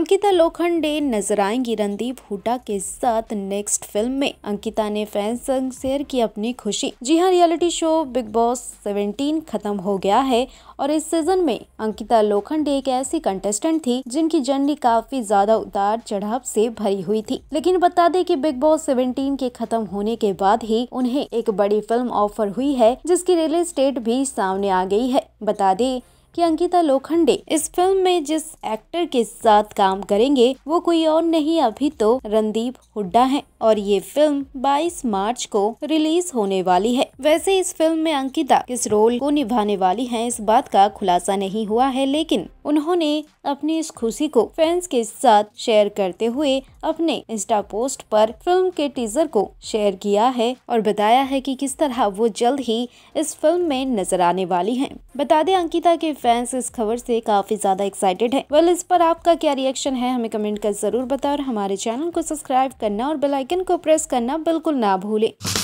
अंकिता लोखंडे नजर आएंगी रणदीप हुडा के साथ नेक्स्ट फिल्म में अंकिता ने फैंस संग शेयर की अपनी खुशी जी हाँ रियलिटी शो बिग बॉस 17 खत्म हो गया है और इस सीजन में अंकिता लोखंडे एक ऐसी कंटेस्टेंट थी जिनकी जर्नी काफी ज्यादा उतार चढ़ाव से भरी हुई थी लेकिन बता दें कि बिग बॉस 17 के खत्म होने के बाद ही उन्हें एक बड़ी फिल्म ऑफर हुई है जिसकी रिलीज डेट भी सामने आ गई है बता दें कि अंकिता लोखंडे इस फिल्म में जिस एक्टर के साथ काम करेंगे वो कोई और नहीं अभी तो रणदीप हुड्डा है और ये फिल्म 22 मार्च को रिलीज होने वाली है वैसे इस फिल्म में अंकिता किस रोल को निभाने वाली है इस बात का खुलासा नहीं हुआ है लेकिन उन्होंने अपनी इस खुशी को फैंस के साथ शेयर करते हुए अपने इंस्टा पोस्ट पर फिल्म के टीजर को शेयर किया है और बताया है कि किस तरह वो जल्द ही इस फिल्म में नजर आने वाली हैं। बता दें अंकिता के फैंस इस खबर से काफी ज्यादा एक्साइटेड है वेल इस पर आपका क्या रिएक्शन है हमें कमेंट कर जरूर बताओ और हमारे चैनल को सब्सक्राइब करना और बेलाइकन को प्रेस करना बिल्कुल ना भूलें